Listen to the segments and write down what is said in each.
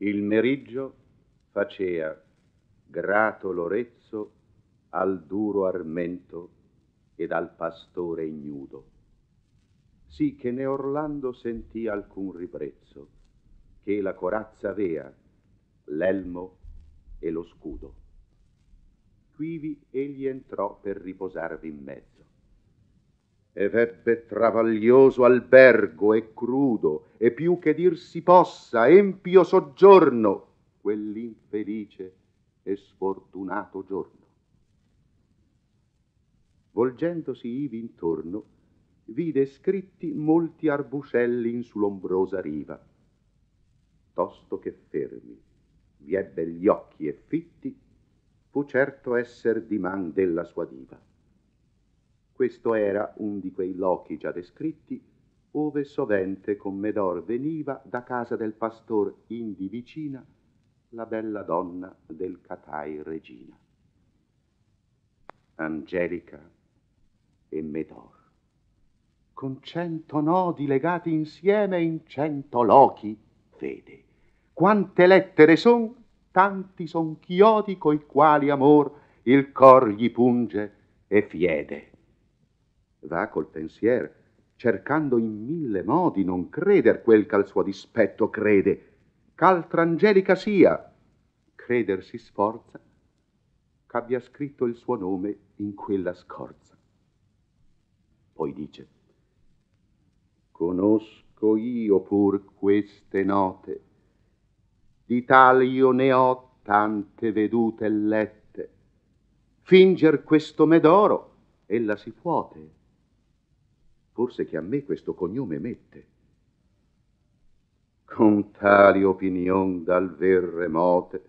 Il meriggio facea grato Lorezzo al duro armento ed al pastore ignudo. Sì che né Orlando sentì alcun ribrezzo, che la corazza avea, l'elmo e lo scudo. Quivi egli entrò per riposarvi in mezzo e ebbe travaglioso albergo e crudo e più che dir si possa empio soggiorno quell'infelice e sfortunato giorno volgendosi ivi intorno vide scritti molti arbuscelli in su l'ombrosa riva tosto che fermi vi ebbe gli occhi e fitti fu certo esser di man della sua diva questo era un di quei lochi già descritti, ove sovente con Medor veniva da casa del pastor indi vicina la bella donna del Catai Regina. Angelica e Medor, con cento nodi legati insieme in cento lochi, vede. Quante lettere son, tanti son chiodi coi quali amor il cor gli punge e fiede va col pensier, cercando in mille modi non creder quel che al suo dispetto crede, ch'altra angelica sia, creder si sforza, ch'abbia scritto il suo nome in quella scorza. Poi dice, conosco io pur queste note, di tal io ne ho tante vedute e lette, finger questo medoro, ella si puote, forse che a me questo cognome mette. Con tali opinion dal ver remote,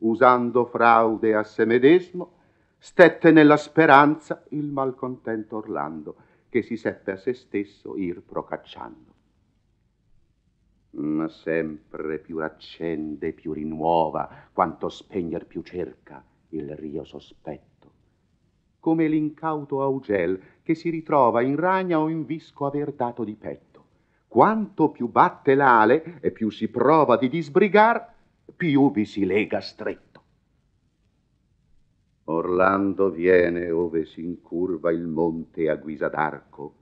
usando fraude a se medesmo, stette nella speranza il malcontento Orlando, che si seppe a se stesso ir procacciando. Ma sempre più raccende, più rinuova, quanto spegner più cerca il rio sospetto come l'incauto augel che si ritrova in ragna o in visco aver dato di petto. Quanto più batte l'ale e più si prova di disbrigar, più vi si lega stretto. Orlando viene ove si incurva il monte a guisa d'arco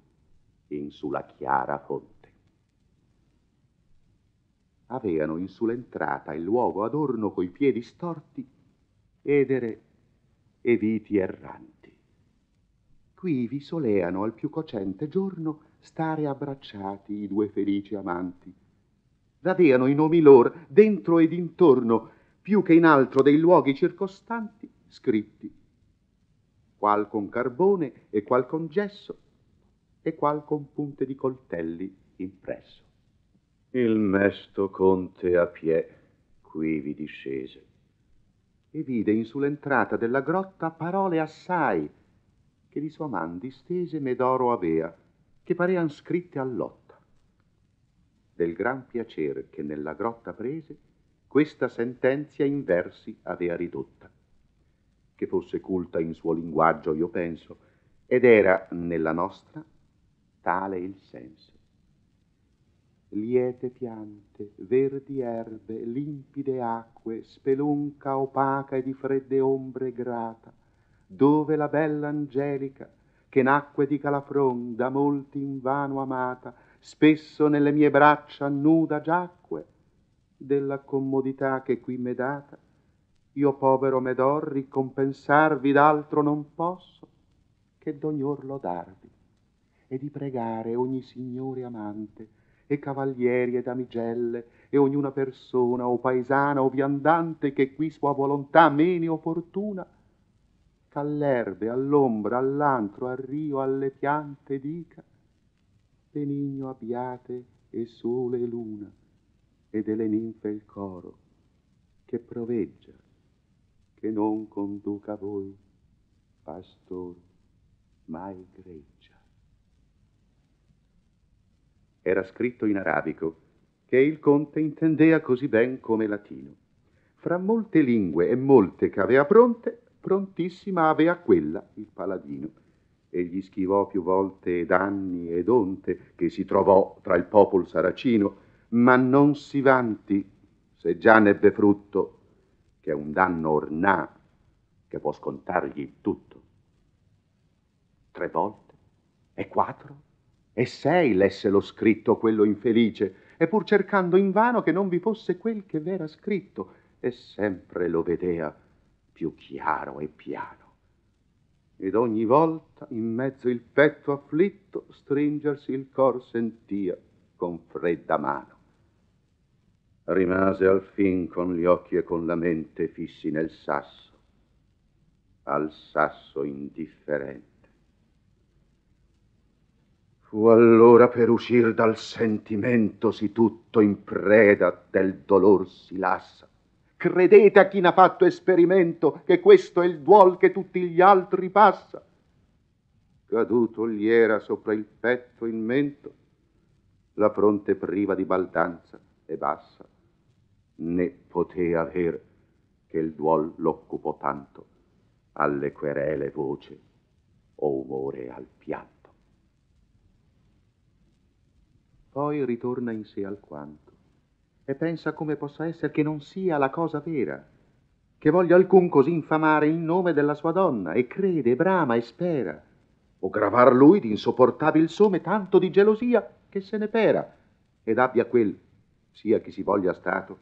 in sulla chiara fonte. Aveano in sull'entrata il luogo adorno coi piedi storti, edere e viti erranti quivi soleano al più cocente giorno stare abbracciati i due felici amanti. Radeano i nomi lor dentro ed intorno, più che in altro dei luoghi circostanti scritti, qual con carbone e qual con gesso e qual con punte di coltelli impresso. Il mesto conte a pie quivi discese e vide in sull'entrata della grotta parole assai che di sua man distese Medoro avea, che parean scritte all'otta. Del gran piacer che nella grotta prese, questa sentenzia in versi avea ridotta. Che fosse culta in suo linguaggio, io penso, ed era nella nostra tale il senso. Liete piante, verdi erbe, limpide acque, spelunca opaca e di fredde ombre grata, dove la bella Angelica, che nacque di Calafron, da molti invano amata, spesso nelle mie braccia nuda giacque, della commodità che qui m'è data, io povero Medor ricompensarvi d'altro non posso che d'ognor lodarvi e di pregare ogni signore amante e cavalieri e damigelle e ognuna persona o paesana o viandante che qui sua volontà meni opportuna all'erbe, all'ombra, all'antro, al rio, alle piante dica benigno abbiate e sole e luna e delle ninfe il coro che proveggia che non conduca voi pastor mai greggia era scritto in arabico che il conte intendea così ben come latino fra molte lingue e molte che avea pronte prontissima avea quella il paladino. e gli schivò più volte danni ed onte che si trovò tra il popol saracino, ma non si vanti se già n'ebbe frutto, che è un danno ornà che può scontargli tutto. Tre volte, e quattro, e sei lesse lo scritto quello infelice, e pur cercando invano che non vi fosse quel che v'era scritto, e sempre lo vedea più chiaro e piano. Ed ogni volta in mezzo il petto afflitto stringersi il cor sentia con fredda mano. Rimase al fin con gli occhi e con la mente fissi nel sasso, al sasso indifferente. Fu allora per uscir dal sentimento si tutto in preda del dolor si lassa, Credete a chi n'ha fatto esperimento che questo è il duol che tutti gli altri passa. Caduto gli era sopra il petto in mento la fronte priva di baldanza e bassa, né poté aver che il duol l'occupò tanto alle querele voce o umore al pianto. Poi ritorna in sé alquanto e pensa come possa essere che non sia la cosa vera, che voglia alcun così infamare il nome della sua donna, e crede, brama e spera, o gravar lui d'insopportabil some tanto di gelosia che se ne pera, ed abbia quel, sia chi si voglia stato,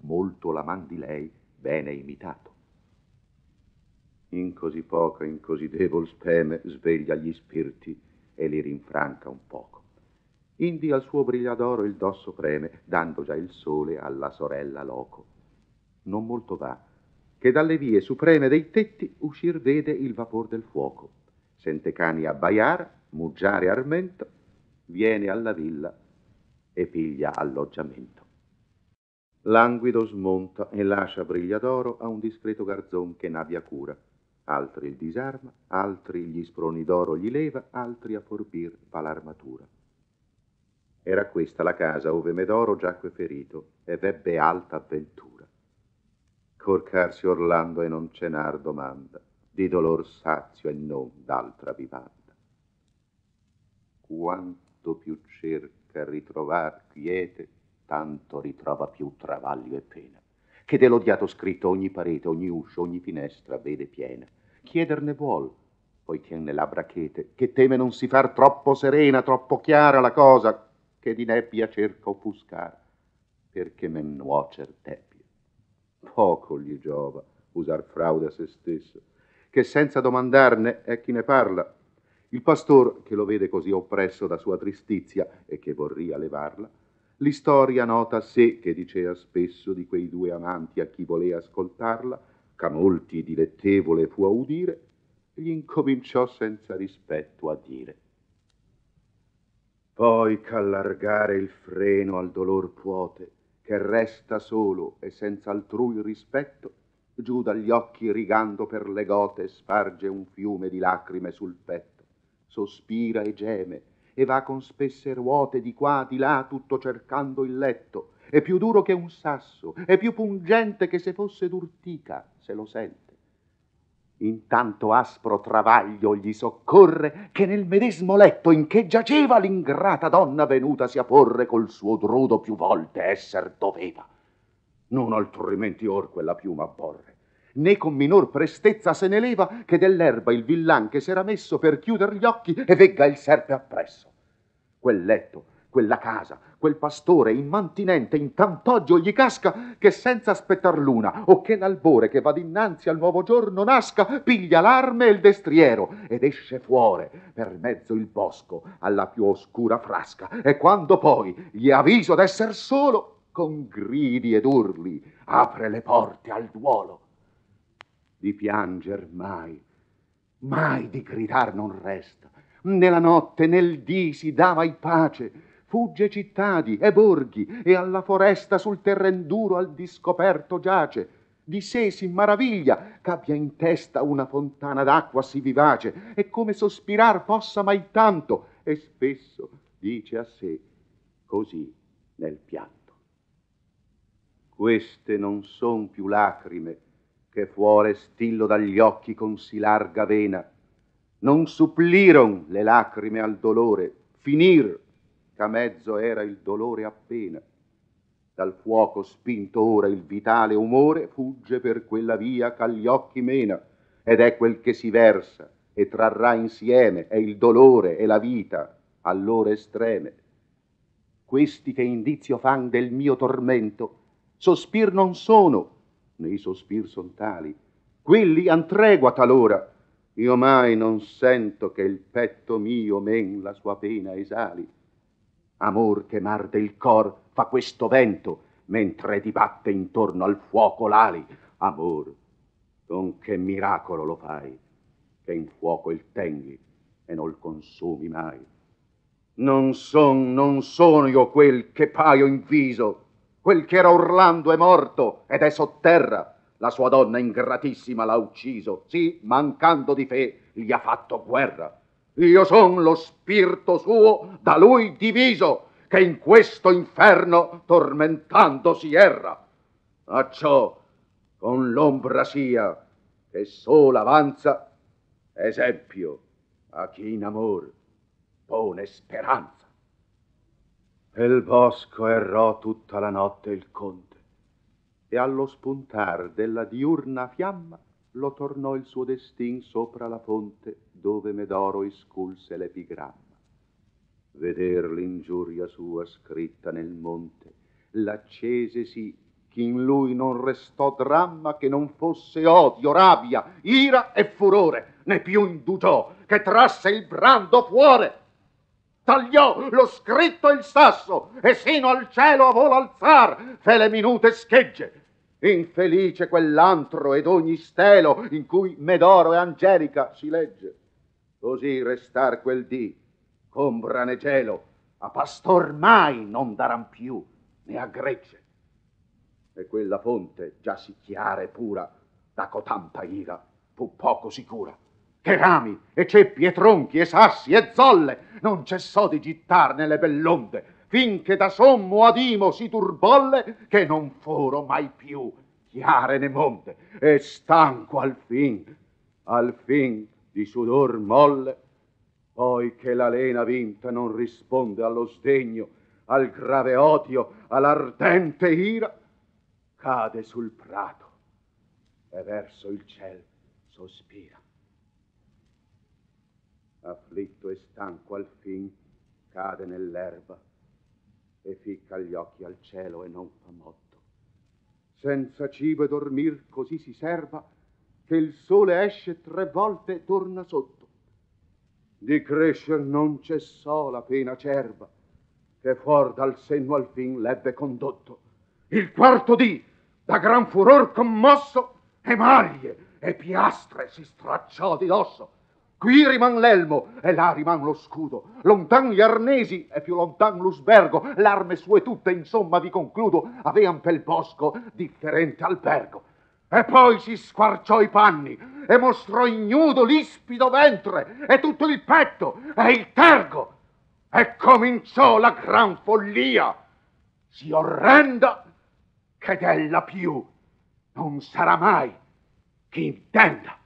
molto la man di lei bene imitato. In così poca, in così debol speme, sveglia gli spiriti e li rinfranca un poco indi al suo brigliadoro il dosso preme, dando già il sole alla sorella loco. Non molto va, che dalle vie supreme dei tetti uscir vede il vapor del fuoco. Sente cani abbaiar, muggiare armento, viene alla villa e piglia alloggiamento. Languido smonta e lascia Brigliadoro a un discreto garzon che n'abbia cura. Altri il disarma, altri gli sproni d'oro gli leva, altri a forbir fa l'armatura. Era questa la casa ove Medoro giacque ferito ed ebbe alta avventura. Corcarsi Orlando e non cenar domanda, di dolor sazio e non d'altra vivanda. Quanto più cerca ritrovar quiete, tanto ritrova più travaglio e pena, che dell'odiato scritto ogni parete, ogni uscio, ogni finestra vede piena. Chiederne vuol, poiché ne labbra chete, che teme non si far troppo serena, troppo chiara la cosa, che di nebbia cerca offuscar, perché men nuocer teppia. Poco gli giova usar fraude a se stesso, che senza domandarne è chi ne parla. Il pastor, che lo vede così oppresso da sua tristizia e che vorria levarla, l'istoria nota sé che dicea spesso di quei due amanti a chi volea ascoltarla, ch'a molti dilettevole fu a udire, gli incominciò senza rispetto a dire poi ch'allargare il freno al dolor puote che resta solo e senza altrui rispetto giù dagli occhi rigando per le gote sparge un fiume di lacrime sul petto sospira e geme e va con spesse ruote di qua di là tutto cercando il letto è più duro che un sasso è più pungente che se fosse d'urtica se lo sente in tanto aspro travaglio gli soccorre che nel medesimo letto in che giaceva l'ingrata donna venuta si a porre col suo drudo più volte esser doveva. Non altrimenti or quella piuma porre né con minor prestezza se ne leva che dell'erba il villan che s'era messo per chiuder gli occhi e vegga il serpe appresso. Quel letto, quella casa, quel pastore immantinente in tantoggio gli casca che senza aspettar luna o che l'albore che va dinanzi al nuovo giorno nasca piglia l'arme e il destriero ed esce fuori per mezzo il bosco alla più oscura frasca e quando poi gli avviso d'esser solo con gridi ed urli apre le porte al duolo di pianger mai mai di gridar non resta né la notte né il dì si dà mai pace fugge cittadi e borghi e alla foresta sul terren duro al discoperto giace di sé si maraviglia ch'abbia in testa una fontana d'acqua si vivace e come sospirar possa mai tanto e spesso dice a sé così nel pianto queste non son più lacrime che fuore stillo dagli occhi con sì larga vena non suppliron le lacrime al dolore finir ch'a mezzo era il dolore appena. Dal fuoco spinto ora il vitale umore fugge per quella via ch'agli occhi mena, ed è quel che si versa e trarrà insieme è il dolore e la vita all'ora estreme. Questi che indizio fan del mio tormento, sospir non sono, né i sospir son tali, quelli han tregua talora, io mai non sento che il petto mio men la sua pena esali. Amor che marde il cor fa questo vento, mentre dibatte intorno al fuoco l'ali. Amor, con che miracolo lo fai, che in fuoco il tenghi e non il consumi mai. Non son, non sono io quel che paio in viso, quel che era Orlando è morto ed è sotterra. La sua donna ingratissima l'ha ucciso, sì, mancando di fe, gli ha fatto guerra. Io son lo spirito suo da lui diviso, che in questo inferno tormentando si erra. A ciò, con l'ombra sia che sola avanza, esempio a chi in amor pone speranza. Nel bosco errò tutta la notte il conte, e allo spuntar della diurna fiamma lo tornò il suo destin sopra la fonte dove Medoro isculse l'epigramma. Veder l'ingiuria sua scritta nel monte, l'accesesi che in lui non restò dramma che non fosse odio, rabbia, ira e furore, né più indugiò che trasse il brando fuore. Tagliò lo scritto il sasso e sino al cielo a volo alzar fe le minute schegge Infelice quell'antro ed ogni stelo in cui Medoro e Angelica si legge. Così restar quel dì, con brane gelo, a pastor mai non daran più, né a grecce. E quella fonte, già sì chiara e pura, da cotanta ira fu poco sicura che rami e ceppi e tronchi e sassi e zolle non cessò di gittar nelle bell'onde finché da sommo adimo si turbolle che non foro mai più chiare ne monte e stanco al fin al fin di sudor molle poi che la lena vinta non risponde allo sdegno al grave odio all'ardente ira cade sul prato e verso il ciel sospira afflitto e stanco al fin cade nell'erba e ficca gli occhi al cielo e non fa motto. Senza cibo e dormir così si serva che il sole esce tre volte e torna sotto. Di crescer non cessò la pena acerba che fuor dal senno al fin l'ebbe condotto. Il quarto dì, da gran furor commosso, e maglie e piastre si stracciò di dosso Qui riman l'elmo e là riman lo scudo. Lontan gli arnesi e più lontan l'usbergo. L'arme sue tutte, insomma, vi concludo, avean pel bosco differente albergo. E poi si squarciò i panni e mostrò ignudo l'ispido ventre e tutto il petto e il tergo. E cominciò la gran follia, si orrenda che della più non sarà mai chi intenda.